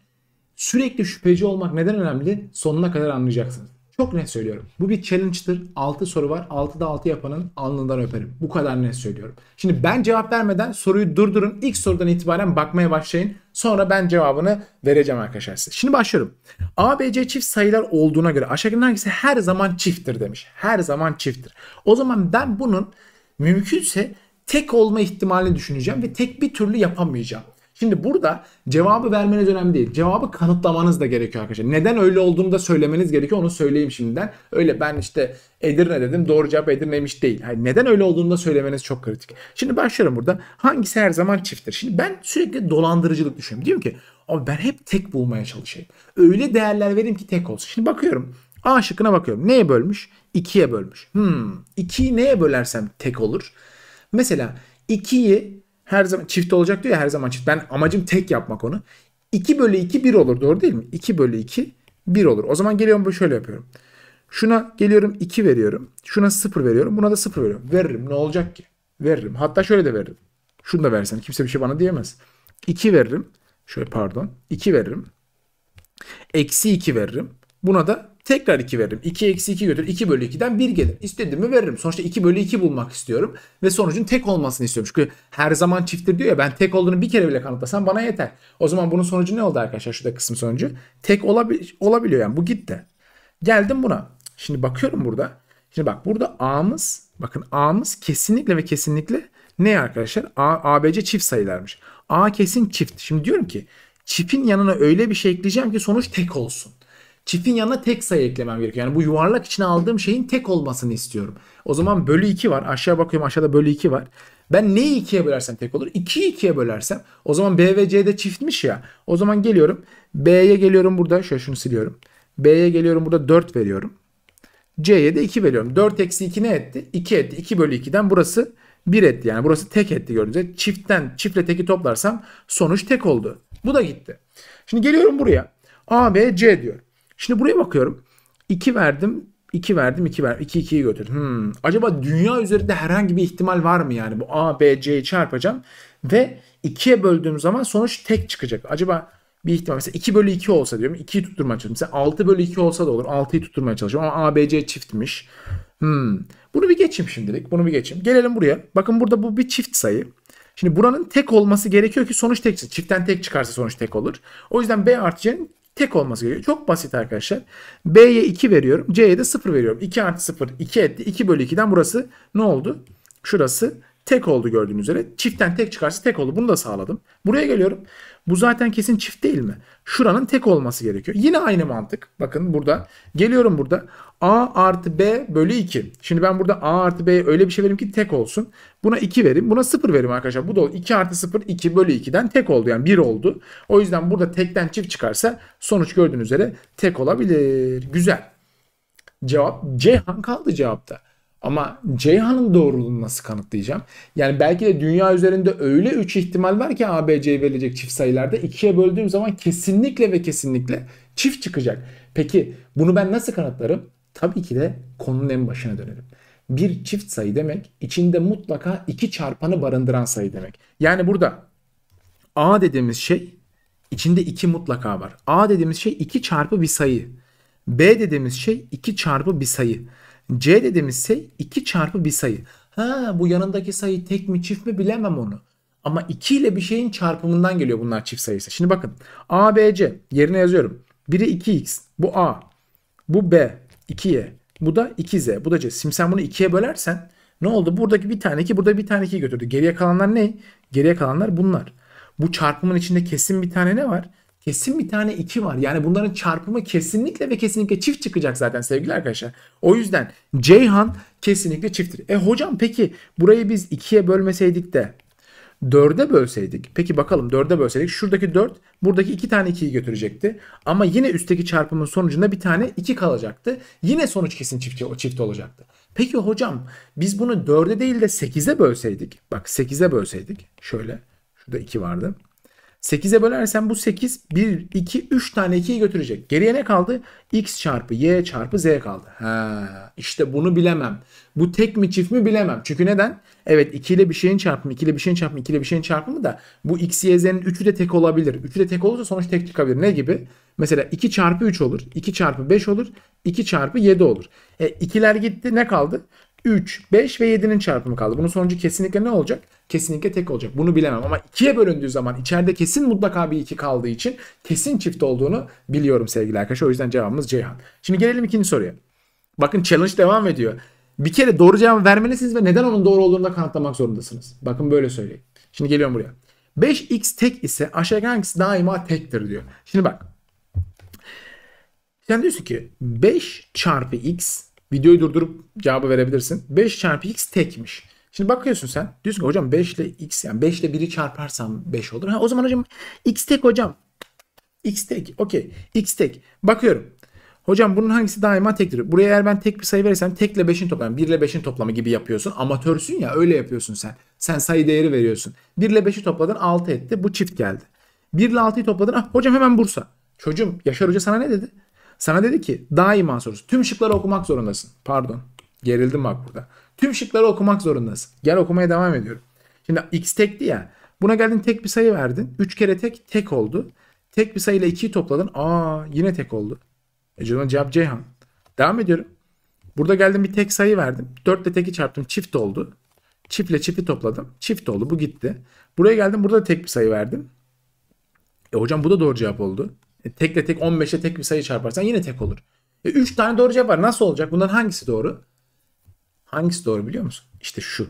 Speaker 1: Sürekli şüpheci olmak neden önemli? Sonuna kadar anlayacaksınız. Çok net söylüyorum. Bu bir challenge'tır. 6 soru var. 6'da 6 yapanın alnından öperim. Bu kadar net söylüyorum. Şimdi ben cevap vermeden soruyu durdurun. İlk sorudan itibaren bakmaya başlayın. Sonra ben cevabını vereceğim arkadaşlar size. Şimdi başlıyorum. A, B, C çift sayılar olduğuna göre aşağıdakilerin hangisi her zaman çifttir demiş. Her zaman çifttir. O zaman ben bunun mümkünse tek olma ihtimalini düşüneceğim ve tek bir türlü yapamayacağım. Şimdi burada cevabı vermeniz önemli değil. Cevabı kanıtlamanız da gerekiyor arkadaşlar. Neden öyle olduğunu da söylemeniz gerekiyor. Onu söyleyeyim şimdiden. Öyle ben işte Edirne dedim. Doğru cevap Edirne'miş değil. Yani neden öyle olduğunu da söylemeniz çok kritik. Şimdi başlıyorum burada. Hangisi her zaman çifttir? Şimdi ben sürekli dolandırıcılık düşünüyorum. Diyorum ki ama ben hep tek bulmaya çalışayım. Öyle değerler vereyim ki tek olsun. Şimdi bakıyorum. A şıkkına bakıyorum. Neye bölmüş? 2'ye bölmüş. Hmm. 2'yi neye bölersem tek olur? Mesela 2'yi her zaman çift olacak diyor ya her zaman çift. Ben amacım tek yapmak onu. 2 bölü 2 1 olur doğru değil mi? 2 bölü 2 1 olur. O zaman geliyorum şöyle yapıyorum. Şuna geliyorum 2 veriyorum. Şuna 0 veriyorum. Buna da 0 veriyorum. Veririm ne olacak ki? Veririm. Hatta şöyle de veririm. Şunu da versen kimse bir şey bana diyemez. 2 veririm. Şöyle pardon. 2 veririm. Eksi 2 veririm. Buna da Tekrar 2 veririm. 2 eksi 2 götür. 2 bölü 2'den 1 gelir. İstediğimi veririm. Sonuçta 2 bölü 2 bulmak istiyorum. Ve sonucun tek olmasını istiyorum. Çünkü her zaman çifttir diyor ya ben tek olduğunu bir kere bile kanıtlasam bana yeter. O zaman bunun sonucu ne oldu arkadaşlar? Şurada kısım sonucu. Tek olabil olabiliyor yani bu gitti. Geldim buna. Şimdi bakıyorum burada. Şimdi bak burada A'mız bakın A'mız kesinlikle ve kesinlikle ne arkadaşlar? A, A, B, C çift sayılarmış. A kesin çift. Şimdi diyorum ki çipin yanına öyle bir şey ekleyeceğim ki sonuç tek olsun. Çiftin yanına tek sayı eklemem gerekiyor. Yani bu yuvarlak içine aldığım şeyin tek olmasını istiyorum. O zaman bölü 2 var. Aşağı bakıyorum aşağıda bölü 2 var. Ben neyi 2'ye bölersem tek olur. 2'yi 2'ye bölersem o zaman B ve C'de çiftmiş ya. O zaman geliyorum. B'ye geliyorum burada. Şöyle şunu siliyorum. B'ye geliyorum burada 4 veriyorum. C'ye de 2 veriyorum. 4 eksi 2 ne etti? 2 etti. 2 bölü 2'den burası 1 etti. Yani burası tek etti gördüğünüz gibi. Çiftten çiftle teki toplarsam sonuç tek oldu. Bu da gitti. Şimdi geliyorum buraya. A, B, C diyor. Şimdi buraya bakıyorum. 2 verdim. 2 verdim 2 verdim. 2 2'yi götürdüm. Hmm. Acaba dünya üzerinde herhangi bir ihtimal var mı yani? Bu A, B, C'yi çarpacağım. Ve 2'ye böldüğüm zaman sonuç tek çıkacak. Acaba bir ihtimal. Mesela 2 bölü 2 olsa diyorum. 2'yi tutturmaya çalışıyorum. Mesela 6 bölü 2 olsa da olur. 6'yı tutturmaya çalışıyorum. Ama A, B, C çiftmiş. Hmm. Bunu bir geçeyim şimdilik. Bunu bir geçeyim. Gelelim buraya. Bakın burada bu bir çift sayı. Şimdi buranın tek olması gerekiyor ki sonuç tek çıksın. Çiftten tek çıkarsa sonuç tek olur. O yüzden B artı C'nin Tek olması gerekiyor. Çok basit arkadaşlar. B'ye 2 veriyorum. C'ye de 0 veriyorum. 2 artı 0 2 etti. 2 bölü 2'den burası ne oldu? Şurası Tek oldu gördüğünüz üzere. Çiftten tek çıkarsa tek oldu. Bunu da sağladım. Buraya geliyorum. Bu zaten kesin çift değil mi? Şuranın tek olması gerekiyor. Yine aynı mantık. Bakın burada. Geliyorum burada. A artı B bölü 2. Şimdi ben burada A artı B'ye öyle bir şey vereyim ki tek olsun. Buna 2 verim. Buna 0 verim arkadaşlar. Bu da 2 artı 0 2 bölü 2'den tek oldu. Yani 1 oldu. O yüzden burada tekten çift çıkarsa sonuç gördüğünüz üzere tek olabilir. Güzel. Cevap Ceyhan kaldı cevapta. Ama Ceyhan'ın doğruluğunu nasıl kanıtlayacağım? Yani belki de dünya üzerinde öyle 3 ihtimal var ki ABC'ye verecek çift sayılarda. 2'ye böldüğüm zaman kesinlikle ve kesinlikle çift çıkacak. Peki bunu ben nasıl kanıtlarım? Tabii ki de konunun en başına dönelim. Bir çift sayı demek içinde mutlaka iki çarpanı barındıran sayı demek. Yani burada A dediğimiz şey içinde iki mutlaka var. A dediğimiz şey 2 çarpı bir sayı. B dediğimiz şey 2 çarpı bir sayı. C dediğimiz şey 2 çarpı bir sayı. Ha bu yanındaki sayı tek mi çift mi bilemem onu. Ama 2 ile bir şeyin çarpımından geliyor bunlar çift sayısı. Şimdi bakın A, B, C yerine yazıyorum. Biri 2x bu A bu B 2y bu da 2z bu da c. Şimdi sen bunu 2'ye bölersen ne oldu? Buradaki bir tane 2 burada bir tane 2 götürdü. Geriye kalanlar ne? Geriye kalanlar bunlar. Bu çarpımın içinde kesin bir tane ne var? kesin bir tane iki var. Yani bunların çarpımı kesinlikle ve kesinlikle çift çıkacak zaten sevgili arkadaşlar. O yüzden Ceyhan kesinlikle çifttir. E hocam peki burayı biz ikiye bölmeseydik de dörde bölseydik. Peki bakalım dörde bölseydik. Şuradaki dört buradaki iki tane ikiyi götürecekti. Ama yine üstteki çarpımın sonucunda bir tane iki kalacaktı. Yine sonuç kesin çift, çift olacaktı. Peki hocam biz bunu dörde değil de sekize bölseydik. Bak sekize bölseydik. Şöyle şurada iki vardı. 8'e bölersen bu 8 1, 2, 3 tane 2'yi götürecek. Geriye ne kaldı? X çarpı Y çarpı Z kaldı. Ha, işte bunu bilemem. Bu tek mi çift mi bilemem. Çünkü neden? Evet 2 ile bir şeyin çarpımı, 2 ile bir şeyin çarpımı, 2 ile bir şeyin çarpımı da bu X, Y, Z'nin 3'ü de tek olabilir. 3'ü de tek olursa sonuç tek çıkabilir. Ne gibi? Mesela 2 çarpı 3 olur. 2 çarpı 5 olur. 2 çarpı 7 olur. E, ikiler gitti ne kaldı? 3, 5 ve 7'nin çarpımı kaldı. Bunun sonucu kesinlikle ne olacak? Kesinlikle tek olacak. Bunu bilemem ama 2'ye bölündüğü zaman içeride kesin mutlaka bir 2 kaldığı için kesin çift olduğunu biliyorum sevgili arkadaşlar. O yüzden cevabımız Ceyhan. Şimdi gelelim ikinci soruya. Bakın challenge devam ediyor. Bir kere doğru cevabı vermelisiniz ve neden onun doğru olduğunu da kanıtlamak zorundasınız. Bakın böyle söyleyeyim. Şimdi geliyorum buraya. 5x tek ise aşağıdaki hangisi daima tektir diyor. Şimdi bak. Sen diyorsun ki 5 çarpı x videoyu durdurup cevabı verebilirsin. 5 çarpı x tekmiş. Şimdi bakıyorsun sen. Diyorsun ki hocam 5 ile x yani 5 ile 1'i çarparsam 5 olur. Ha, o zaman hocam x tek hocam. x tek. Okey. x tek. Bakıyorum. Hocam bunun hangisi daima tektir? Buraya eğer ben tek bir sayı verirsem tekle 5'in toplamı, 1 ile 5'in toplamı gibi yapıyorsun. Amatörsün ya öyle yapıyorsun sen. Sen sayı değeri veriyorsun. 1 ile 5'i topladın 6 etti. Bu çift geldi. 1 ile 6'yı topladın. Ah, hocam hemen Bursa. Çocuğum Yaşar Hoca sana ne dedi? Sana dedi ki daima sorusu. Tüm şıkları okumak zorundasın. Pardon. Gerildim bak burada. Tüm şıkları okumak zorundasın. Gel okumaya devam ediyorum. Şimdi x tekti ya. Buna geldin tek bir sayı verdin. 3 kere tek tek oldu. Tek bir sayıyla 2'yi topladın. Aa yine tek oldu. E canım cevap Ceyhan. Devam ediyorum. Burada geldim bir tek sayı verdim. 4 ile teki çarptım. Çift oldu. Çiftle çifti topladım. Çift oldu. Bu gitti. Buraya geldim. Burada tek bir sayı verdim. E hocam bu da doğru cevap oldu tekle tek 15'e tek bir sayı çarparsan yine tek olur. E, 3 tane doğru cevap var. Nasıl olacak? Bundan hangisi doğru? Hangisi doğru biliyor musun? İşte şu.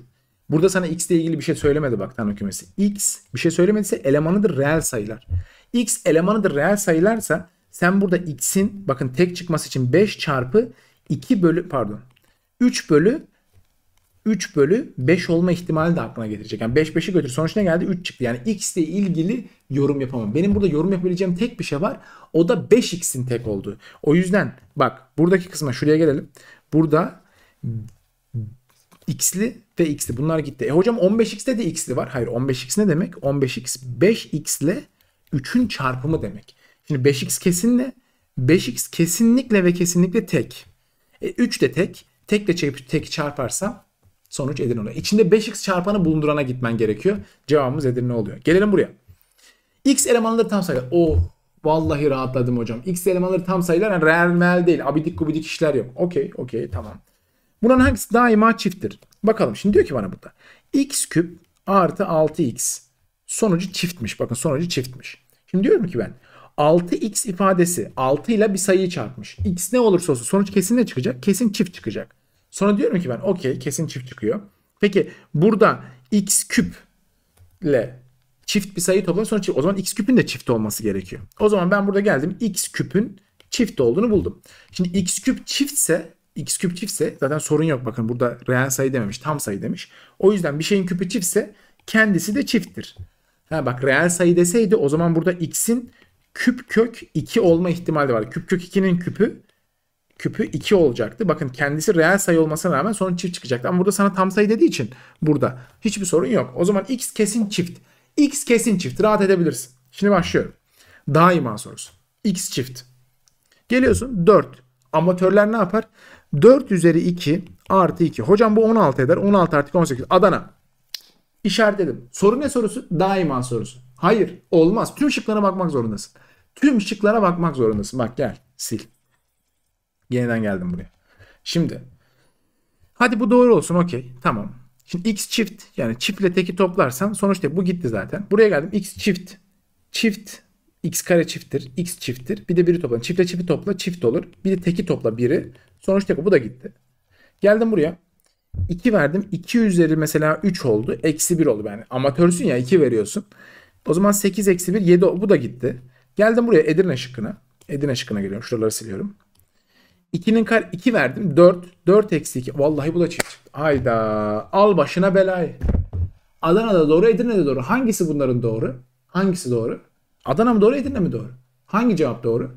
Speaker 1: Burada sana x ile ilgili bir şey söylemedi bak tanrı kümesi. x bir şey söylemediyse elemanıdır reel sayılar. x elemanıdır reel sayılarsa sen burada x'in bakın tek çıkması için 5 çarpı 2 bölü pardon 3 bölü 3 bölü 5 olma ihtimali de aklına getirecek. Yani 5 5'i götür sonuç ne geldi? 3 çıktı. Yani x ile ilgili yorum yapamam. Benim burada yorum yapabileceğim tek bir şey var. O da 5x'in tek olduğu. O yüzden bak buradaki kısma şuraya gelelim. Burada x'li ve x'li bunlar gitti. E hocam 15x'te de x'li var. Hayır 15x ne demek? 15x 5x ile 3'ün çarpımı demek. Şimdi 5x kesinle 5x kesinlikle ve kesinlikle tek. E, 3 de tek. Tekle çarpıp tek çarparsam Sonuç Edirne oluyor. İçinde 5x çarpanı bulundurana gitmen gerekiyor. Cevabımız Edirne oluyor. Gelelim buraya. X elemanları tam sayılar. Oh vallahi rahatladım hocam. X elemanları tam sayılar yani reel değil. Abidik gubidik işler yok. Okey okey tamam. Bunların hangisi daima çifttir? Bakalım şimdi diyor ki bana burada. X küp artı 6x. Sonucu çiftmiş. Bakın sonucu çiftmiş. Şimdi diyorum ki ben 6x ifadesi 6 ile bir sayıyı çarpmış. X ne olursa olsun sonuç kesin ne çıkacak? Kesin çift çıkacak. Sonra diyorum ki ben okey kesin çift çıkıyor. Peki burada x küp ile çift bir sayı toplam sonra çift. O zaman x küpün de çift olması gerekiyor. O zaman ben burada geldim x küpün çift olduğunu buldum. Şimdi x küp çiftse x küp çiftse zaten sorun yok bakın burada reel sayı dememiş tam sayı demiş. O yüzden bir şeyin küpü çiftse kendisi de çifttir. Ha bak reel sayı deseydi o zaman burada x'in küp kök 2 olma ihtimali var. Küp kök 2'nin küpü küpü 2 olacaktı. Bakın kendisi reel sayı olmasına rağmen sonra çift çıkacaktı. Ama burada sana tam sayı dediği için burada hiçbir sorun yok. O zaman x kesin çift. x kesin çift. Rahat edebilirsin. Şimdi başlıyorum. Daima sorusu. x çift. Geliyorsun 4. Amatörler ne yapar? 4 üzeri 2 artı 2. Hocam bu 16 eder. 16 artı 18. Adana. İşaret İşaretledim. Soru ne sorusu? Daima sorusu. Hayır olmaz. Tüm şıklara bakmak zorundasın. Tüm şıklara bakmak zorundasın. Bak gel sil. Yeniden geldim buraya. Şimdi hadi bu doğru olsun okey tamam. Şimdi x çift yani çiftle teki toplarsam sonuçta bu gitti zaten. Buraya geldim x çift. Çift x kare çifttir, x çifttir. Bir de biri topla. Çiftle çifti topla çift olur. Bir de teki topla biri. Sonuçta bu da gitti. Geldim buraya. 2 verdim. 2 üzeri mesela 3 oldu. Eksi 1 oldu yani. Amatörsün ya 2 veriyorsun. O zaman 8 eksi 1 7 bu da gitti. Geldim buraya Edirne şıkkına. Edirne şıkkına geliyorum. Şuraları siliyorum. 2'nin kar 2 verdim. 4. 4 eksi 2. Vallahi bu da çift Hayda. Al başına belayı. Adana'da doğru Edirne'de doğru. Hangisi bunların doğru? Hangisi doğru? Adana mı doğru Edirne mi doğru? Hangi cevap doğru?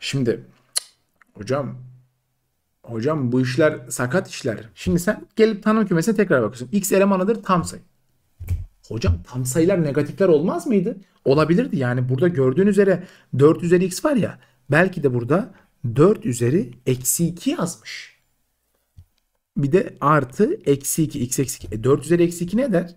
Speaker 1: Şimdi hocam hocam bu işler sakat işler. Şimdi sen gelip tanım kümesine tekrar bakıyorsun. X elemanıdır tam sayı. Hocam tam sayılar negatifler olmaz mıydı? Olabilirdi. Yani burada gördüğün üzere 4 üzeri x var ya. Belki de burada 4 üzeri eksi 2 yazmış. Bir de artı eksi 2 x eksi 2. E 4 üzeri eksi 2 ne der?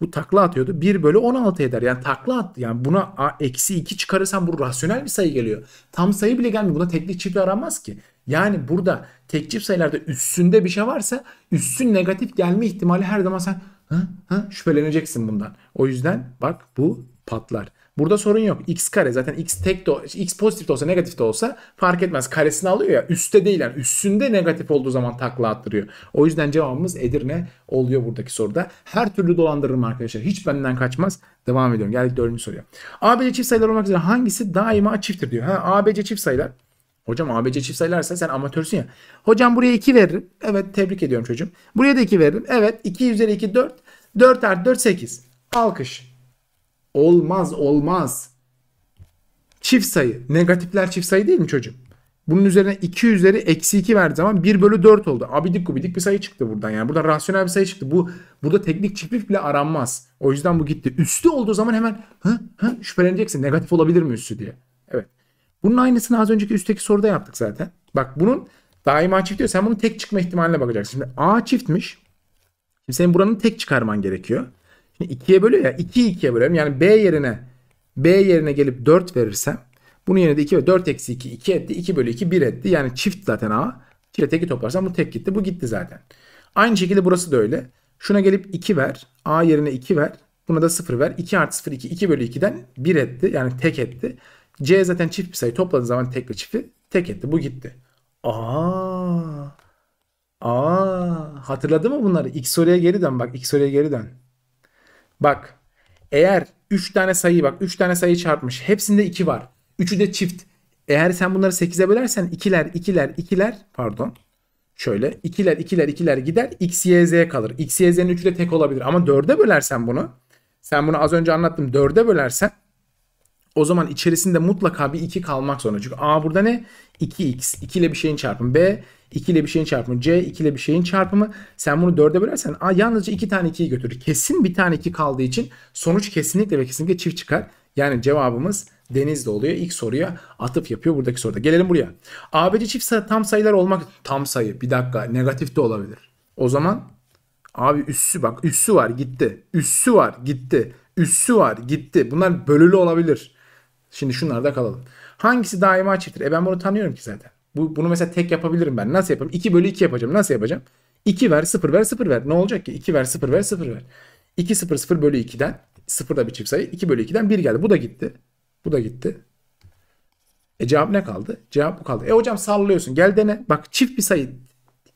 Speaker 1: Bu takla atıyordu. 1 bölü 16 eder. Yani takla attı. Yani buna a, eksi 2 çıkarırsan bu rasyonel bir sayı geliyor. Tam sayı bile gelmiyor. Buna teklik çiftli aranmaz ki. Yani burada tek çift sayılarda üstünde bir şey varsa üstün negatif gelme ihtimali her zaman sen hı, hı, şüpheleneceksin bundan. O yüzden bak bu patlar. Burada sorun yok. X kare zaten x tek de, x pozitif de olsa negatif de olsa fark etmez. Karesini alıyor ya üstte değil yani üstünde negatif olduğu zaman takla attırıyor. O yüzden cevabımız Edirne oluyor buradaki soruda. Her türlü dolandırırım arkadaşlar. Hiç benden kaçmaz. Devam ediyorum. Geldik dördüncü soruya. ABC çift sayılar olmak üzere hangisi daima çifttir diyor. Ha ABC çift sayılar. Hocam ABC çift sayılarsa sen amatörsün ya. Hocam buraya 2 veririm. Evet tebrik ediyorum çocuğum. Buraya da 2 veririm. Evet 2 üzeri 2 4. 4 artı 4 8. Alkış. Olmaz olmaz. Çift sayı. Negatifler çift sayı değil mi çocuğum? Bunun üzerine 2 üzeri eksi 2 verdi zaman 1 bölü 4 oldu. Abidik gubidik bir sayı çıktı buradan yani. burada rasyonel bir sayı çıktı. Bu Burada teknik çiftlik bile aranmaz. O yüzden bu gitti. Üstü olduğu zaman hemen hı, hı, şüpheleneceksin. Negatif olabilir mi üstü diye. Evet. Bunun aynısını az önceki üstteki soruda yaptık zaten. Bak bunun daima çift diyor. Sen bunun tek çıkma ihtimaline bakacaksın. Şimdi A çiftmiş. Şimdi senin buranın tek çıkarman gerekiyor. 2'ye bölüyor ya. 2'yi 2'ye bölüyorum Yani B yerine B yerine gelip 4 verirsem bunun yerine de 2 ve 4 eksi 2 2 etti. 2 bölü 2 1 etti. Yani çift zaten A. İki teki toplarsam bu tek gitti. Bu gitti zaten. Aynı şekilde burası da öyle. Şuna gelip 2 ver. A yerine 2 ver. Buna da 0 ver. 2 artı 0 2. 2 bölü 2'den 1 etti. Yani tek etti. C zaten çift bir sayı. Topladığın zaman tek ve çifti tek etti. Bu gitti. Aa. Aa. Hatırladı mı bunları? X soruya geri dön. Bak X soruya geri dön. Bak eğer 3 tane sayı bak 3 tane sayı çarpmış. Hepsinde 2 var. 3'ü de çift. Eğer sen bunları 8'e bölersen ikiler ikiler ikiler pardon. Şöyle ikiler ikiler ikiler gider x y z kalır. X y z'nin 3'ü de tek olabilir ama 4'e bölersen bunu. Sen bunu az önce anlattım 4'e bölersen o zaman içerisinde mutlaka bir 2 kalmak zorunda. Çünkü A burada ne? 2x. 2 ile bir şeyin çarpımı. B 2 ile bir şeyin çarpımı. C 2 ile bir şeyin çarpımı. Sen bunu 4'e bölersen A yalnızca 2 tane 2'yi götürür. Kesin bir tane 2 kaldığı için sonuç kesinlikle ve kesinlikle çift çıkar. Yani cevabımız Denizli oluyor. İlk soruya atıf yapıyor buradaki soruda. Gelelim buraya. ABC çift sayı, tam sayılar olmak tam sayı. Bir dakika negatif de olabilir. O zaman abi üssü bak üssü var gitti. Üssü var gitti. Üssü var gitti. Bunlar bölülü olabilir. Şimdi şunlarda kalalım. Hangisi daima çifttir? E ben bunu tanıyorum ki zaten. Bu, bunu mesela tek yapabilirim ben. Nasıl yapayım? 2 bölü 2 yapacağım. Nasıl yapacağım? 2 ver 0 ver 0 ver. Ne olacak ki? 2 ver 0 ver 0 ver. 2 0 0 bölü 2'den 0 da bir çift sayı. 2 bölü 2'den 1 geldi. Bu da gitti. Bu da gitti. E cevap ne kaldı? Cevap bu kaldı. E hocam sallıyorsun. Gel dene. Bak çift bir sayı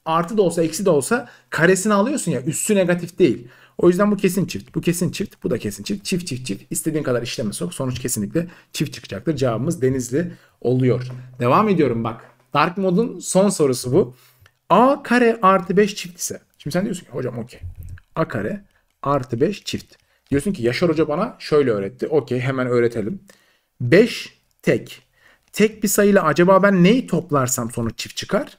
Speaker 1: artı da olsa eksi de olsa karesini alıyorsun ya. Üstü negatif değil. O yüzden bu kesin çift. Bu kesin çift. Bu da kesin çift. Çift çift çift. İstediğin kadar işleme sok. Sonuç kesinlikle çift çıkacaktır. Cevabımız denizli oluyor. Devam ediyorum bak. Dark modun son sorusu bu. A kare artı 5 çift ise. Şimdi sen diyorsun ki hocam okey. A kare artı 5 çift. Diyorsun ki Yaşar Hoca bana şöyle öğretti. Okey hemen öğretelim. 5 tek. Tek bir sayıyla acaba ben neyi toplarsam sonuç çift çıkar?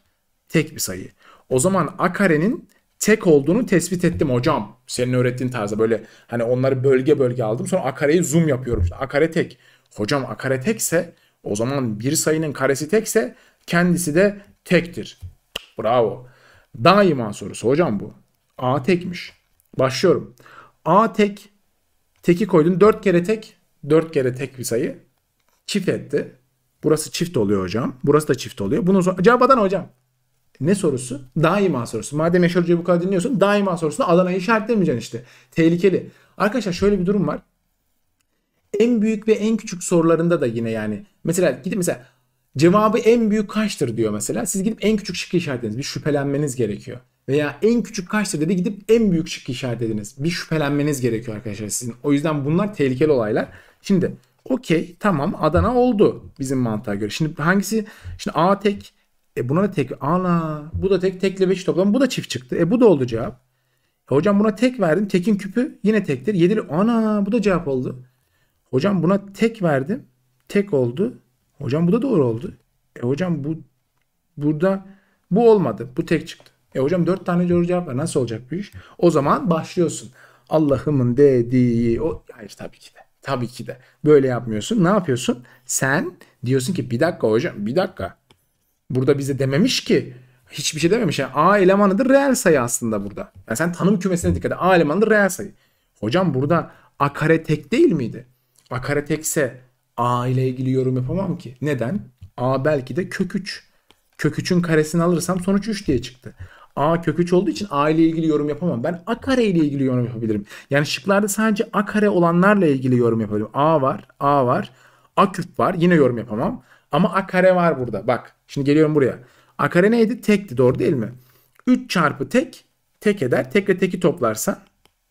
Speaker 1: Tek bir sayı. O zaman A karenin tek olduğunu tespit ettim hocam. Senin öğrettiğin tarzda böyle hani onları bölge bölge aldım. Sonra akareyi zoom yapıyorum. İşte akare tek. Hocam akare tekse o zaman bir sayının karesi tekse kendisi de tektir. Bravo. Daima sorusu hocam bu. A tekmiş. Başlıyorum. A tek. Teki koydun 4 kere tek. 4 kere tek bir sayı. Çift etti. Burası çift oluyor hocam. Burası da çift oluyor. Bunun sonra... Cevabadan hocam ne sorusu? Daima sorusu. Madem Yaşar Hoca'yı bu kadar dinliyorsun daima sorusunu alanayı işaretlemeyeceksin işte. Tehlikeli. Arkadaşlar şöyle bir durum var. En büyük ve en küçük sorularında da yine yani. Mesela gidip mesela cevabı en büyük kaçtır diyor mesela. Siz gidip en küçük şıkkı işaretlediniz. Bir şüphelenmeniz gerekiyor. Veya en küçük kaçtır dedi gidip en büyük şıkkı işaretlediniz. Bir şüphelenmeniz gerekiyor arkadaşlar sizin. O yüzden bunlar tehlikeli olaylar. Şimdi okey tamam Adana oldu bizim mantığa göre. Şimdi hangisi? Şimdi A tek e buna da tek. Ana bu da tek. Tekle 5 toplam. Bu da çift çıktı. E bu da oldu cevap. E hocam buna tek verdim. Tekin küpü yine tektir. 7 ana bu da cevap oldu. Hocam buna tek verdim. Tek oldu. Hocam bu da doğru oldu. E hocam bu burada bu olmadı. Bu tek çıktı. E hocam 4 tane doğru cevap var. Nasıl olacak bu iş? O zaman başlıyorsun. Allah'ımın dediği o hayır tabii ki de. Tabii ki de. Böyle yapmıyorsun. Ne yapıyorsun? Sen diyorsun ki bir dakika hocam bir dakika. Burada bize dememiş ki hiçbir şey dememiş. Yani A elemanıdır reel sayı aslında burada. Yani sen tanım kümesine dikkat et. A elemanıdır reel sayı. Hocam burada A kare tek değil miydi? A kare tekse A ile ilgili yorum yapamam ki. Neden? A belki de kök 3. Kök 3'ün karesini alırsam sonuç 3 diye çıktı. A kök 3 olduğu için A ile ilgili yorum yapamam. Ben A kare ile ilgili yorum yapabilirim. Yani şıklarda sadece A kare olanlarla ilgili yorum yapabilirim. A var, A var, A küp var. Yine yorum yapamam. Ama a kare var burada. Bak şimdi geliyorum buraya. A kare neydi? Tekti doğru değil mi? 3 çarpı tek tek eder. Tek ve teki toplarsa,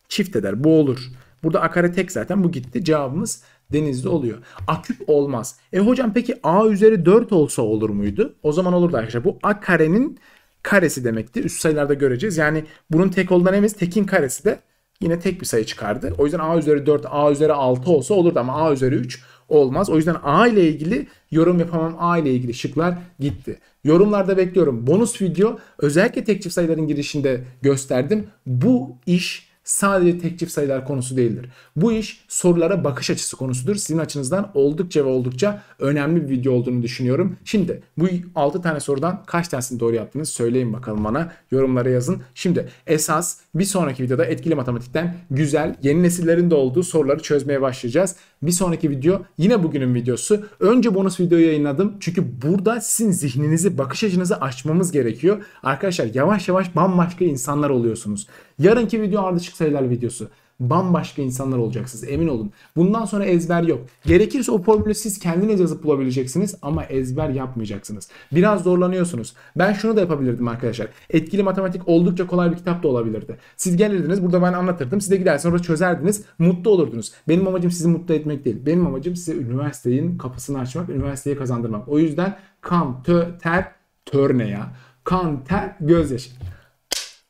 Speaker 1: çift eder. Bu olur. Burada a kare tek zaten bu gitti. Cevabımız denizli oluyor. A küp olmaz. E hocam peki a üzeri 4 olsa olur muydu? O zaman olurdu arkadaşlar. Bu a karenin karesi demekti. Üst sayılarda göreceğiz. Yani bunun tek olduğundan eminiz. Tekin karesi de yine tek bir sayı çıkardı. O yüzden a üzeri 4, a üzeri 6 olsa olurdu ama a üzeri 3 olmaz. O yüzden A ile ilgili yorum yapamam. A ile ilgili şıklar gitti. Yorumlarda bekliyorum. Bonus video özellikle tek çift sayıların girişinde gösterdim. Bu iş sadece tek çift sayılar konusu değildir. Bu iş sorulara bakış açısı konusudur. Sizin açınızdan oldukça ve oldukça önemli bir video olduğunu düşünüyorum. Şimdi bu 6 tane sorudan kaç tanesini doğru yaptınız söyleyin bakalım bana. Yorumlara yazın. Şimdi esas bir sonraki videoda etkili matematikten güzel yeni nesillerin de olduğu soruları çözmeye başlayacağız. Bir sonraki video yine bugünün videosu. Önce bonus video yayınladım. Çünkü burada sizin zihninizi, bakış açınızı açmamız gerekiyor. Arkadaşlar yavaş yavaş bambaşka insanlar oluyorsunuz. Yarınki video ardışık sayılar videosu bambaşka insanlar olacaksınız emin olun. Bundan sonra ezber yok. Gerekirse o formülü siz kendiniz yazıp bulabileceksiniz ama ezber yapmayacaksınız. Biraz zorlanıyorsunuz. Ben şunu da yapabilirdim arkadaşlar. Etkili matematik oldukça kolay bir kitap da olabilirdi. Siz gelirdiniz burada ben anlatırdım. Siz de gidersiniz orada çözerdiniz. Mutlu olurdunuz. Benim amacım sizi mutlu etmek değil. Benim amacım size üniversitenin kapısını açmak, üniversiteyi kazandırmak. O yüzden kan, tö, ter, Törne ya? Kan, ter, gözyaşı.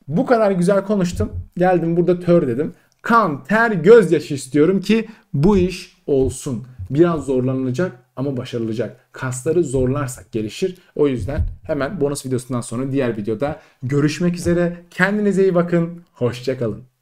Speaker 1: Bu kadar güzel konuştum. Geldim burada tör dedim kan, ter, gözyaşı istiyorum ki bu iş olsun. Biraz zorlanılacak ama başarılacak. Kasları zorlarsak gelişir. O yüzden hemen bonus videosundan sonra diğer videoda görüşmek üzere. Kendinize iyi bakın. Hoşçakalın.